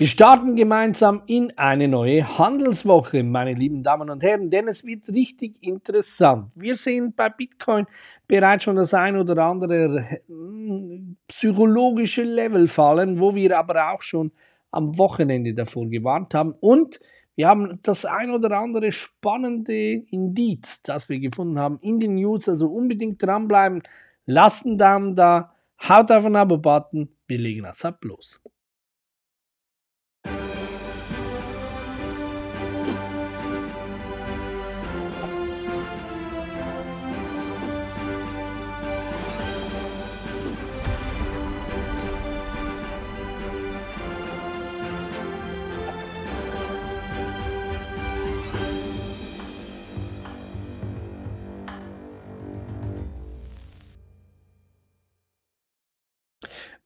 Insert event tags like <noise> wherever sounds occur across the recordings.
Wir starten gemeinsam in eine neue Handelswoche, meine lieben Damen und Herren, denn es wird richtig interessant. Wir sehen bei Bitcoin bereits schon das ein oder andere hm, psychologische Level fallen, wo wir aber auch schon am Wochenende davor gewarnt haben. Und wir haben das ein oder andere spannende Indiz, das wir gefunden haben in den News. Also unbedingt dranbleiben. Lasst einen Daumen da, haut auf den Abo-Button. Wir legen das ab los.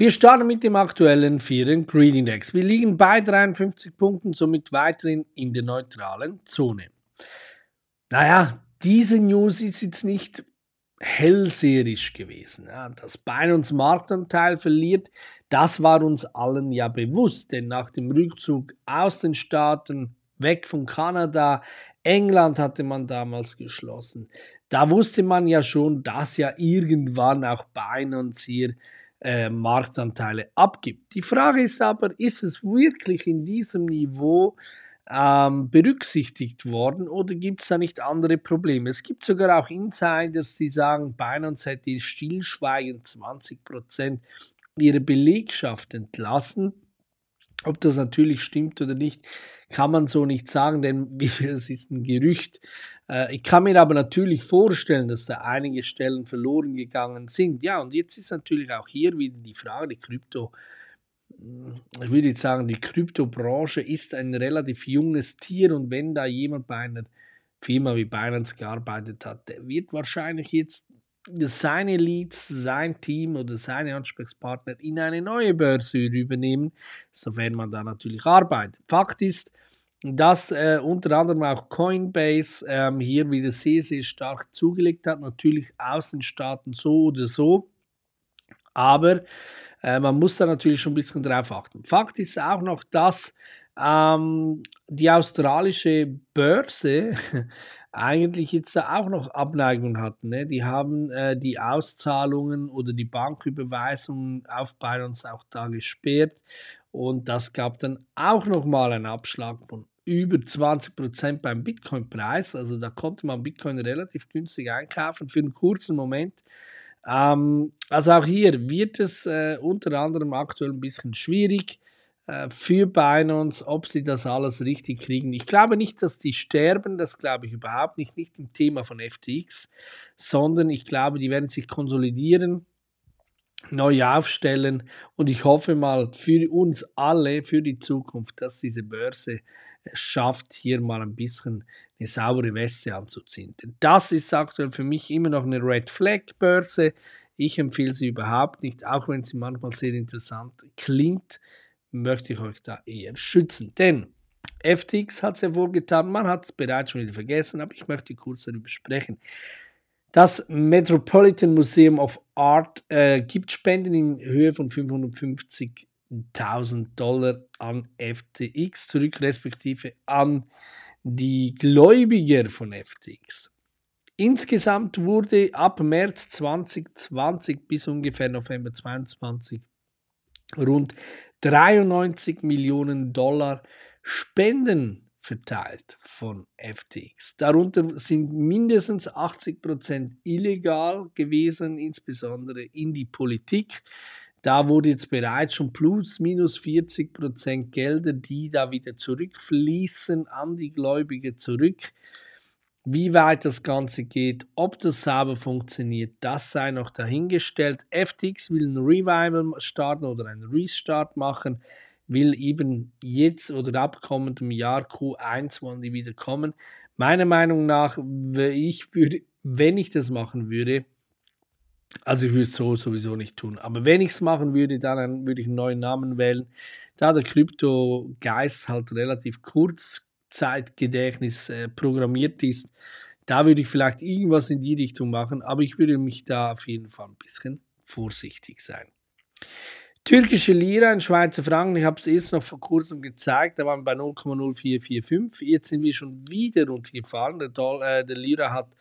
Wir starten mit dem aktuellen vierten Green Index. Wir liegen bei 53 Punkten, somit weiterhin in der neutralen Zone. Naja, diese News ist jetzt nicht hellseherisch gewesen. Ja, dass Binance Marktanteil verliert, das war uns allen ja bewusst, denn nach dem Rückzug aus den Staaten, weg von Kanada, England hatte man damals geschlossen. Da wusste man ja schon, dass ja irgendwann auch Binance hier äh, Marktanteile abgibt. Die Frage ist aber, ist es wirklich in diesem Niveau ähm, berücksichtigt worden oder gibt es da nicht andere Probleme? Es gibt sogar auch Insiders, die sagen, Binance hätte stillschweigend 20% ihrer Belegschaft entlassen. Ob das natürlich stimmt oder nicht, kann man so nicht sagen, denn <laughs> es ist ein Gerücht. Äh, ich kann mir aber natürlich vorstellen, dass da einige Stellen verloren gegangen sind. Ja, und jetzt ist natürlich auch hier wieder die Frage, die Krypto, hm, ich würde jetzt sagen, die Kryptobranche ist ein relativ junges Tier und wenn da jemand bei einer Firma wie Binance gearbeitet hat, der wird wahrscheinlich jetzt seine Leads, sein Team oder seine Ansprechpartner in eine neue Börse übernehmen, sofern man da natürlich arbeitet. Fakt ist, dass äh, unter anderem auch Coinbase ähm, hier wieder sehr, sehr stark zugelegt hat. Natürlich aus den Staaten so oder so. Aber äh, man muss da natürlich schon ein bisschen drauf achten. Fakt ist auch noch, dass ähm, die australische Börse <laughs> eigentlich jetzt da auch noch Abneigung hatten. Ne? Die haben äh, die Auszahlungen oder die Banküberweisungen auf Binance auch da gesperrt und das gab dann auch nochmal einen Abschlag von über 20% beim Bitcoin-Preis. Also da konnte man Bitcoin relativ günstig einkaufen für einen kurzen Moment. Ähm, also auch hier wird es äh, unter anderem aktuell ein bisschen schwierig. Äh, für Binance, ob sie das alles richtig kriegen. Ich glaube nicht, dass die sterben, das glaube ich überhaupt nicht, nicht im Thema von FTX, sondern ich glaube, die werden sich konsolidieren, neu aufstellen und ich hoffe mal für uns alle, für die Zukunft, dass diese Börse es äh, schafft, hier mal ein bisschen eine saubere Weste anzuziehen. Denn das ist aktuell für mich immer noch eine Red Flag Börse. Ich empfehle sie überhaupt nicht, auch wenn sie manchmal sehr interessant klingt möchte ich euch da eher schützen. Denn FTX hat es ja wohl getan, man hat es bereits schon wieder vergessen, aber ich möchte kurz darüber sprechen. Das Metropolitan Museum of Art äh, gibt Spenden in Höhe von 550.000 Dollar an FTX zurück, respektive an die Gläubiger von FTX. Insgesamt wurde ab März 2020 bis ungefähr November 2022 rund 93 Millionen Dollar Spenden verteilt von FTX. Darunter sind mindestens 80 Prozent illegal gewesen, insbesondere in die Politik. Da wurde jetzt bereits schon plus minus 40 Prozent Gelder, die da wieder zurückfließen an die Gläubiger zurück. Wie weit das Ganze geht, ob das sauber funktioniert, das sei noch dahingestellt. FTX will ein Revival starten oder einen Restart machen, will eben jetzt oder ab kommendem Jahr Q1 wollen die wieder kommen. Meiner Meinung nach, ich würde, wenn ich das machen würde, also ich würde es so sowieso nicht tun. Aber wenn ich es machen würde, dann würde ich einen neuen Namen wählen. Da der Krypto-Geist halt relativ kurz Langzeitgedächtnis äh, programmiert ist. Da würde ich vielleicht irgendwas in die Richtung machen, aber ich würde mich da auf jeden Fall ein bisschen vorsichtig sein. Türkische Lira in Schweizer Franken, ich habe es erst noch vor kurzem gezeigt, da waren wir bei 0,0445. Jetzt sind wir schon wieder runtergefallen. Der, Dollar, äh, der Lira hat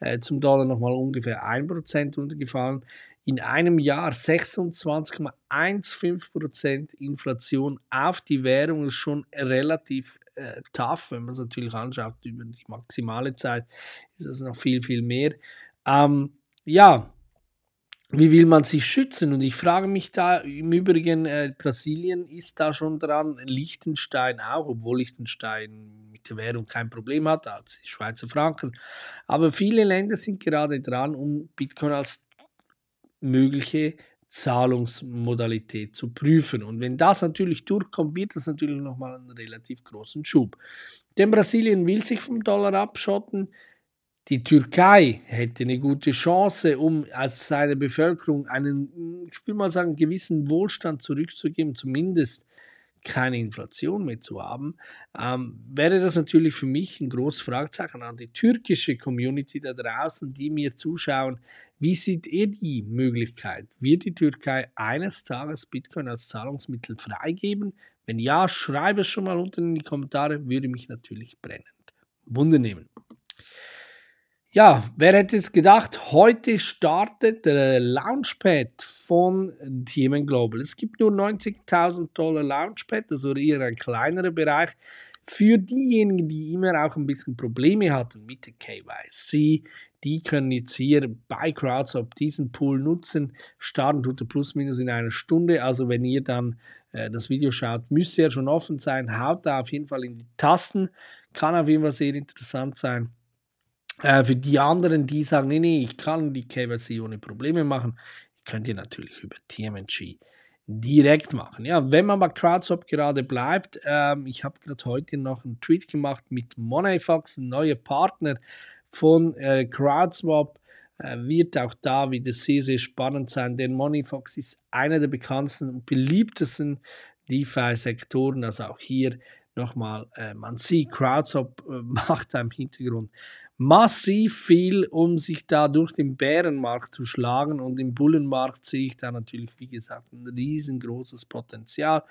äh, zum Dollar nochmal ungefähr 1% runtergefallen. In einem Jahr 26,15% Inflation auf die Währung ist schon relativ äh, tough. Wenn man es natürlich anschaut, über die maximale Zeit ist es noch viel, viel mehr. Ähm, ja, wie will man sich schützen? Und ich frage mich da im Übrigen, äh, Brasilien ist da schon dran, Liechtenstein auch, obwohl Liechtenstein mit der Währung kein Problem hat, als Schweizer Franken. Aber viele Länder sind gerade dran, um Bitcoin als mögliche Zahlungsmodalität zu prüfen. Und wenn das natürlich durchkommt, wird das natürlich nochmal einen relativ großen Schub. Denn Brasilien will sich vom Dollar abschotten. Die Türkei hätte eine gute Chance, um als seine Bevölkerung einen, ich will mal sagen, gewissen Wohlstand zurückzugeben, zumindest keine Inflation mehr zu haben, ähm, wäre das natürlich für mich ein großes Fragezeichen an die türkische Community da draußen, die mir zuschauen. Wie seht ihr die Möglichkeit? Wird die Türkei eines Tages Bitcoin als Zahlungsmittel freigeben? Wenn ja, schreibe es schon mal unten in die Kommentare, würde mich natürlich brennend wundern nehmen. Ja, wer hätte es gedacht, heute startet der Launchpad von Diamond Global. Es gibt nur 90.000 Dollar Launchpad, also eher ein kleinerer Bereich. Für diejenigen, die immer auch ein bisschen Probleme hatten mit der KYC, die können jetzt hier bei CrowdSwap diesen Pool nutzen. Starten tut er plus minus in einer Stunde. Also wenn ihr dann äh, das Video schaut, müsste er schon offen sein. Haut da auf jeden Fall in die Tasten. Kann auf jeden Fall sehr interessant sein. Äh, für die anderen, die sagen, nee, nee, ich kann die KYC ohne Probleme machen, könnt ihr natürlich über TMNG direkt machen. Ja, wenn man bei CrowdSwap gerade bleibt, ähm, ich habe gerade heute noch einen Tweet gemacht mit MoneyFox, ein neuer Partner von äh, CrowdSwap, äh, wird auch da wieder sehr, sehr spannend sein, denn MoneyFox ist einer der bekanntesten und beliebtesten DeFi-Sektoren, also auch hier nochmal, äh, man sieht, Crowdsob äh, <laughs> macht da im Hintergrund massiv viel, um sich da durch den Bärenmarkt zu schlagen. Und im Bullenmarkt sehe ich da natürlich, wie gesagt, ein riesengroßes Potenzial.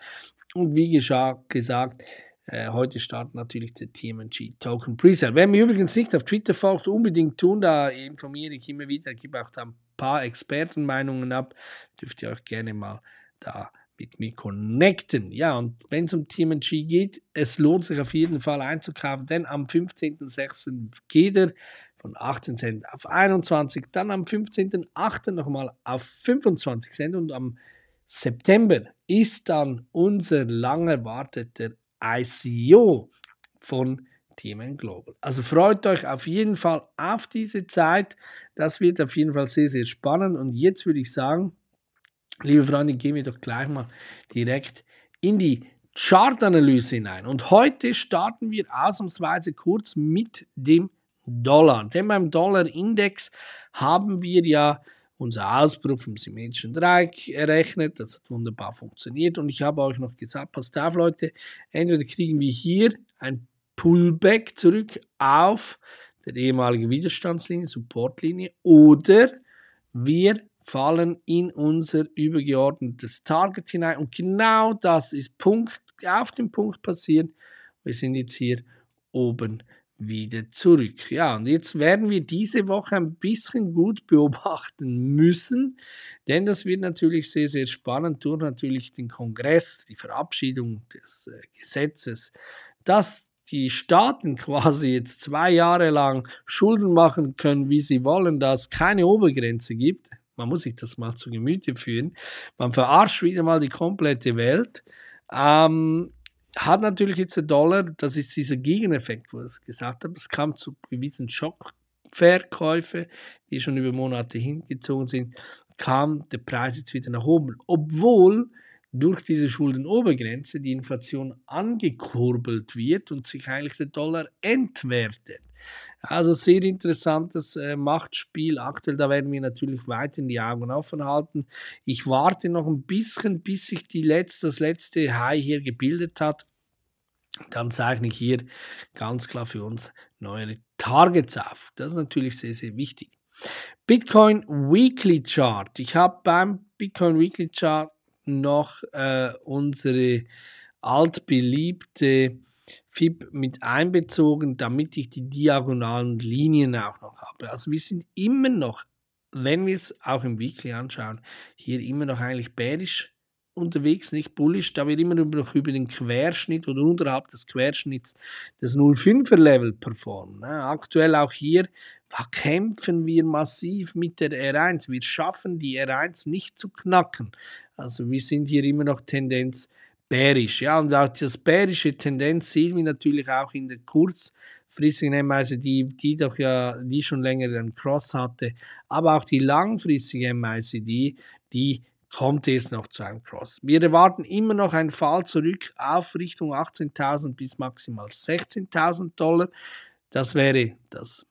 Und wie gesagt, äh, heute startet natürlich der TMG Token Presale. Wer mir übrigens nicht auf Twitter folgt, unbedingt tun, da informiere ich immer wieder, gebe auch da ein paar Expertenmeinungen ab. Dürft ihr euch gerne mal da mit mir connecten. Ja, und wenn es um TMG geht, es lohnt sich auf jeden Fall einzukaufen, denn am 15.06. geht er von 18 Cent auf 21, dann am 15.08. nochmal auf 25 Cent und am September ist dann unser lang erwarteter ICO von TMN Global. Also freut euch auf jeden Fall auf diese Zeit. Das wird auf jeden Fall sehr, sehr spannend. Und jetzt würde ich sagen, Liebe Freunde, gehen wir doch gleich mal direkt in die Chartanalyse hinein. Und heute starten wir ausnahmsweise kurz mit dem Dollar. Denn beim Dollar-Index haben wir ja unser Ausbruch vom symmetrischen Dreieck errechnet. Das hat wunderbar funktioniert. Und ich habe euch noch gesagt, passt auf, Leute, entweder kriegen wir hier ein Pullback zurück auf der ehemaligen Widerstandslinie, Supportlinie, oder wir fallen in unser übergeordnetes Target hinein. Und genau das ist Punkt, auf dem Punkt passiert. Wir sind jetzt hier oben wieder zurück. Ja, und jetzt werden wir diese Woche ein bisschen gut <laughs> beobachten müssen, denn das wird natürlich sehr, sehr spannend durch natürlich den Kongress, die Verabschiedung des äh, Gesetzes, dass die Staaten <laughs> quasi jetzt zwei Jahre lang Schulden machen können, wie sie wollen, dass es keine Obergrenze gibt, man muss sich das mal zu Gemüte führen. Man verarscht wieder mal die komplette Welt. Ähm, hat natürlich jetzt der Dollar, das ist dieser Gegeneffekt, wo ich es gesagt habe, es kam zu gewissen Schockverkäufen, die schon über Monate hingezogen sind, kam der Preis jetzt wieder nach oben. Obwohl durch diese Schuldenobergrenze die Inflation angekurbelt wird und sich eigentlich der Dollar entwertet. Also sehr interessantes äh, Machtspiel. Aktuell, da werden wir natürlich weiterhin die Augen offen halten. Ich warte noch ein bisschen, bis sich die letzte, das letzte High hier gebildet hat. Dann zeichne ich hier ganz klar für uns neue Targets auf. Das ist natürlich sehr, sehr wichtig. Bitcoin Weekly Chart. Ich habe beim Bitcoin Weekly Chart noch äh, unsere altbeliebte FIB mit einbezogen, damit ich die diagonalen Linien auch noch habe. Also wir sind immer noch, wenn wir es auch im Weekly anschauen, hier immer noch eigentlich bärisch unterwegs, nicht bullisch, da wir immer noch über den Querschnitt oder unterhalb des Querschnitts des 0,5er Level performen. Ne? Aktuell auch hier kämpfen wir massiv mit der R1. Wir schaffen die R1 nicht zu knacken. Also wir sind hier immer noch Tendenz bärisch. Ja, und auch die bärische Tendenz sehen wir natürlich auch in der kurzfristigen ne, m also die, die doch ja, die schon länger einen Cross hatte, aber auch die langfristige m die, die kommt jetzt noch zu einem Cross. Wir erwarten immer noch einen Fall zurück auf Richtung 18.000 bis maximal 16.000 Dollar. Das wäre das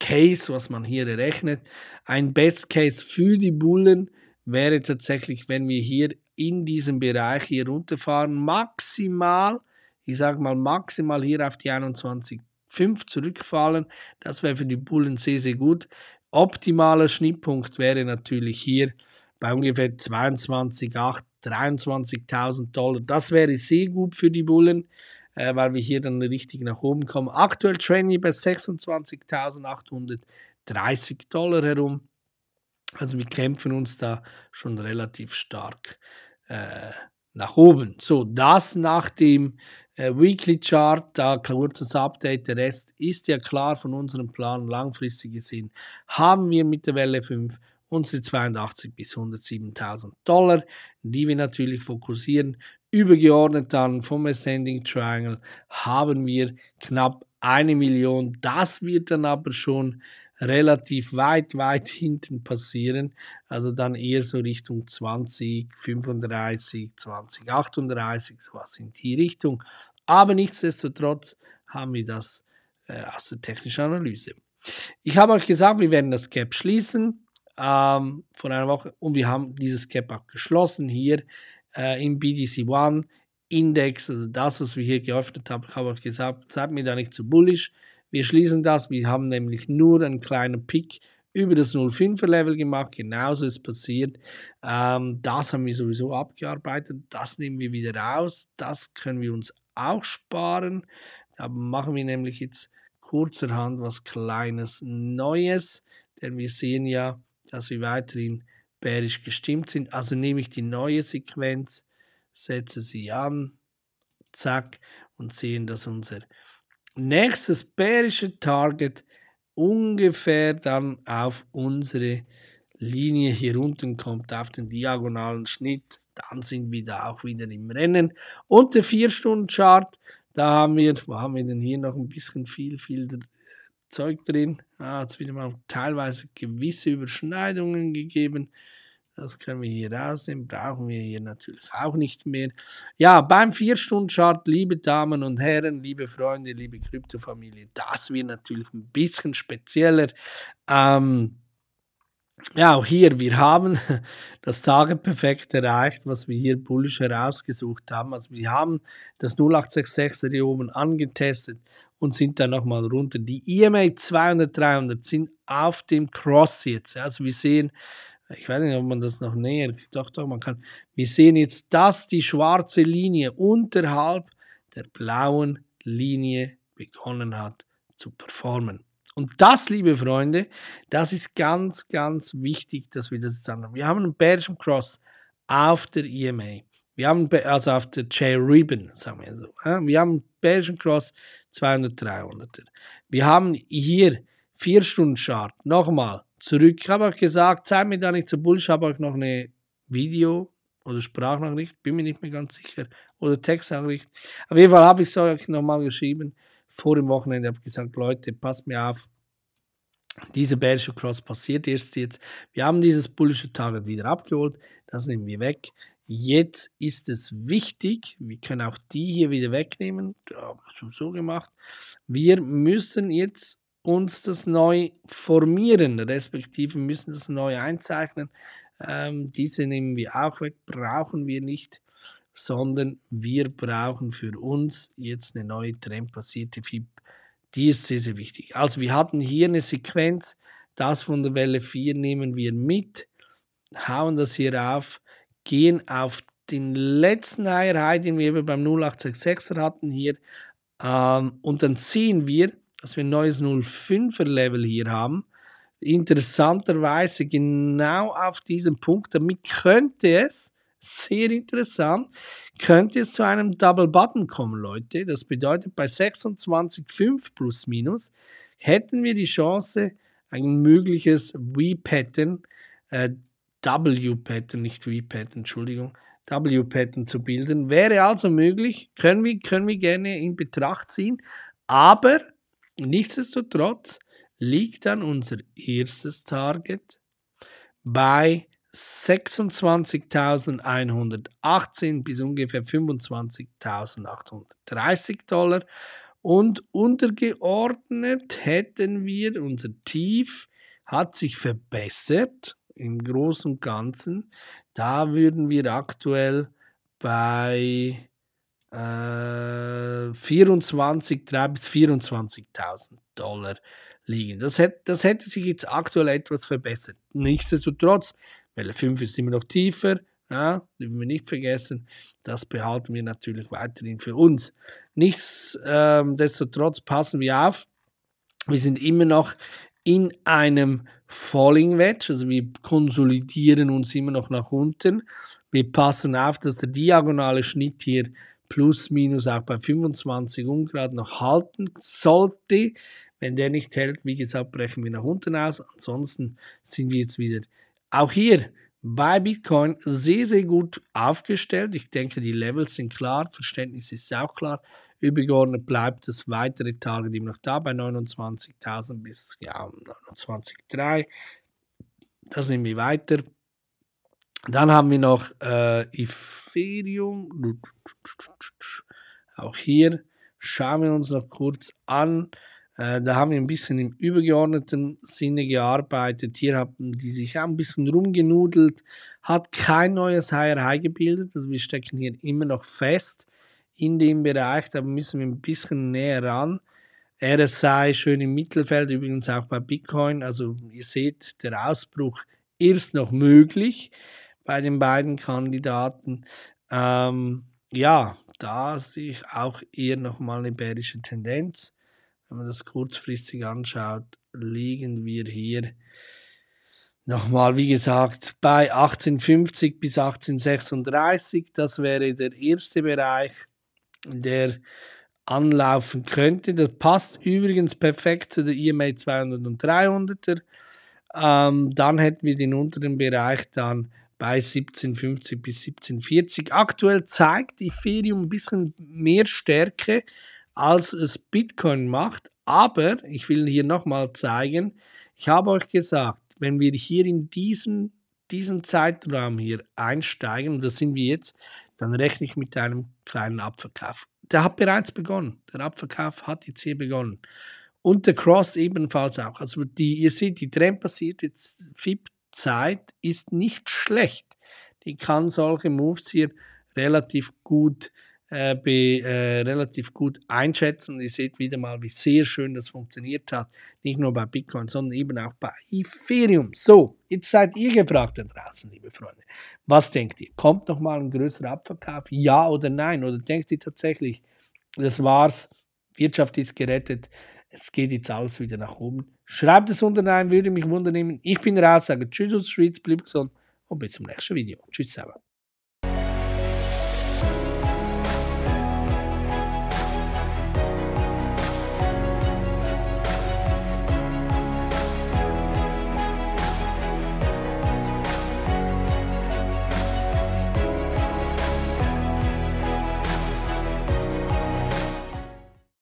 Case, was man hier errechnet. Ein Best Case für die Bullen wäre tatsächlich, wenn wir hier in diesem Bereich hier runterfahren. Maximal, ich sage mal maximal hier auf die 21,5 zurückfallen. Das wäre für die Bullen sehr, sehr gut. Optimaler Schnittpunkt wäre natürlich hier bei ungefähr 22,8, 23.000 Dollar. Das wäre sehr gut für die Bullen, äh, weil wir hier dann richtig nach oben kommen. Aktuell Trainee bei 26.830 Dollar herum. Also wir kämpfen uns da schon relativ stark äh, nach oben. So, das nach dem äh, Weekly Chart, da kurzes Update, der Rest ist ja klar von unserem Plan langfristig gesehen, haben wir mit der Welle 5 unsere 82 bis 107.000 Dollar, die wir natürlich fokussieren. Übergeordnet dann vom Ascending Triangle haben wir knapp eine Million. Das wird dann aber schon relativ weit, weit <laughs> hinten passieren. Also dann eher so Richtung 20, 35, 20, 38, sowas in die Richtung. Aber nichtsdestotrotz haben wir das äh, aus der technischen Analyse. Ich habe euch gesagt, wir werden das Gap schließen ähm, von einer Woche und wir haben dieses Gap auch geschlossen hier äh, im BDC One Index, also das, was wir hier geöffnet haben. Ich habe euch gesagt, seid mir da nicht zu bullish. Wir schließen das, wir haben nämlich nur einen kleinen Pick über das 05er Level gemacht, genauso ist passiert. Ähm, das haben wir sowieso abgearbeitet, das nehmen wir wieder raus, das können wir uns auch sparen. Da machen wir nämlich jetzt kurzerhand was Kleines Neues, denn wir sehen ja, dass wir weiterhin bärisch gestimmt sind. Also nehme ich die neue Sequenz, setze sie an, zack, und sehen, dass unser nächstes bärische Target ungefähr dann auf unsere Linie hier unten kommt, auf den diagonalen Schnitt. Dann sind wir da auch wieder im Rennen. Und der 4-Stunden-Chart, da haben wir, wo haben wir denn hier noch ein bisschen viel, viel äh, Zeug drin. Ah, jetzt wieder mal teilweise gewisse Überschneidungen gegeben. Das können wir hier rausnehmen, brauchen wir hier natürlich auch nicht mehr. Ja, beim 4-Stunden-Chart, liebe Damen und Herren, liebe Freunde, liebe Kryptofamilie, das wird natürlich ein bisschen spezieller. Ähm, ja, auch hier, wir haben <laughs> das Tage perfekt erreicht, was wir hier bullisch herausgesucht haben. Also wir haben das 0866 hier oben angetestet und sind dann nochmal runter. Die EMA 200, 300 sind auf dem Cross jetzt. Also wir sehen, ich weiß nicht, ob man das noch näher, doch, doch, man kann, wir sehen jetzt dass die schwarze Linie unterhalb der blauen Linie begonnen hat zu performen. Und das, liebe Freunde, das ist ganz, ganz wichtig, dass wir das jetzt haben. Wir haben einen Bearish Cross auf der EMA. Wir haben, also auf der J-Ribbon, sagen wir so. Wir haben Bearish Cross 200, 300er. Wir haben hier 4-Stunden-Chart, nochmal, zurück. Ich habe auch gesagt, zeig mir da nicht so Bullshit, habe auch noch eine Video oder Sprachnachricht, bin mir nicht mehr ganz sicher, oder Textnachricht. Auf jeden Fall habe ich es euch nochmal geschrieben, vor dem Wochenende habe ich gesagt, Leute, passt mir auf, dieser Bearish Cross passiert erst jetzt. Wir haben dieses Bullshit Target wieder abgeholt, das nehmen wir weg. Jetzt ist es wichtig, wir können auch die hier wieder wegnehmen, da haben so gemacht. Wir müssen jetzt uns das neu formieren, respektive müssen das neu einzeichnen. Ähm, diese nehmen wir auch weg, brauchen wir nicht, sondern wir brauchen für uns jetzt eine neue trendbasierte FIP. Die ist sehr, sehr wichtig. Also wir hatten hier eine Sequenz, das von der Welle 4 nehmen wir mit, hauen das hier auf, gehen auf den letzten Higher High, den wir beim 0866er hatten hier, ähm, und dann sehen wir, dass wir ein neues 05er Level hier haben. Interessanterweise genau auf diesem Punkt, damit könnte es, sehr interessant, könnte es zu einem Double Button kommen, Leute. Das bedeutet, bei 26,5 plus minus hätten wir die Chance, ein mögliches V-Pattern, äh, W-Pattern, nicht V-Pattern, Entschuldigung, W-Pattern zu bilden. Wäre also möglich, können wir, können wir gerne in Betracht ziehen, aber Nichtsdestotrotz liegt dann unser erstes Target bei 26.118 bis ungefähr 25.830 Dollar. Und untergeordnet hätten wir, unser Tief hat sich verbessert im Großen und Ganzen. Da würden wir aktuell bei äh, 24, 3 bis 24.000 Dollar liegen. Das, hätte, das hätte sich jetzt aktuell etwas verbessert. Nichtsdestotrotz, Welle 5 ist immer noch tiefer, ja, dürfen wir nicht vergessen, das behalten wir natürlich weiterhin für uns. Nichtsdestotrotz ähm, passen wir auf, wir sind immer noch in einem Falling Wedge, also wir konsolidieren uns immer noch nach unten. Wir passen auf, dass der diagonale Schnitt hier plus minus auch bei 25 Ungrad noch halten sollte. Wenn der nicht hält, wie gesagt, brechen wir nach unten aus. Ansonsten sind wir jetzt wieder auch hier bei Bitcoin sehr, sehr gut aufgestellt. Ich denke, die Levels sind klar, Verständnis ist auch klar. Übergeordnet bleibt es weitere Tage die noch da bei 29.000 bis ja, 29.3. Das nehmen wir weiter. Dann haben wir noch äh, Ephedium. Auch hier schauen wir uns noch kurz an. Äh, da haben wir ein bisschen im übergeordneten Sinne gearbeitet. Hier haben die sich ein bisschen rumgenudelt, hat kein neues Higher High gebildet. Also wir stecken hier immer noch fest in dem Bereich. Da müssen wir ein bisschen näher ran. RSI schön im Mittelfeld, übrigens auch bei Bitcoin. Also ihr seht, der Ausbruch ist noch möglich bei den beiden Kandidaten. Ähm, ja, da sehe ich auch eher nochmal eine bärische Tendenz. Wenn man das kurzfristig anschaut, liegen wir hier nochmal, wie gesagt, bei 1850 bis 1836. Das wäre der erste Bereich, der anlaufen könnte. Das passt übrigens perfekt zu der EMA 200 und 300er. Ähm, dann hätten wir den unteren Bereich dann bei 1750 bis 1740. Aktuell zeigt Ethereum ein bisschen mehr Stärke, als es Bitcoin macht. Aber ich will hier nochmal zeigen, ich habe euch gesagt, wenn wir hier in diesen, diesen Zeitraum hier einsteigen, und das sind wir jetzt, dann rechne ich mit einem kleinen Abverkauf. Der hat bereits begonnen. Der Abverkauf hat jetzt hier begonnen. Und der Cross ebenfalls auch. Also die, ihr seht, die Trend passiert jetzt FIP Zeit ist nicht schlecht. Die kann solche Moves hier relativ gut, äh, be, äh, relativ gut einschätzen. Und ihr seht wieder mal, wie sehr schön das funktioniert hat. Nicht nur bei Bitcoin, sondern eben auch bei Ethereum. So, jetzt seid ihr gefragt da draußen, liebe Freunde. Was denkt ihr? Kommt nochmal ein größerer Abverkauf? Ja oder nein? Oder denkt ihr tatsächlich, das war's, Wirtschaft ist gerettet, es geht jetzt alles wieder nach oben? Schreibt es unten rein, würde mich wundern. Ich bin raus, sage Tschüss aus der Schweiz, bleib gesund und bis zum nächsten Video. Tschüss zusammen.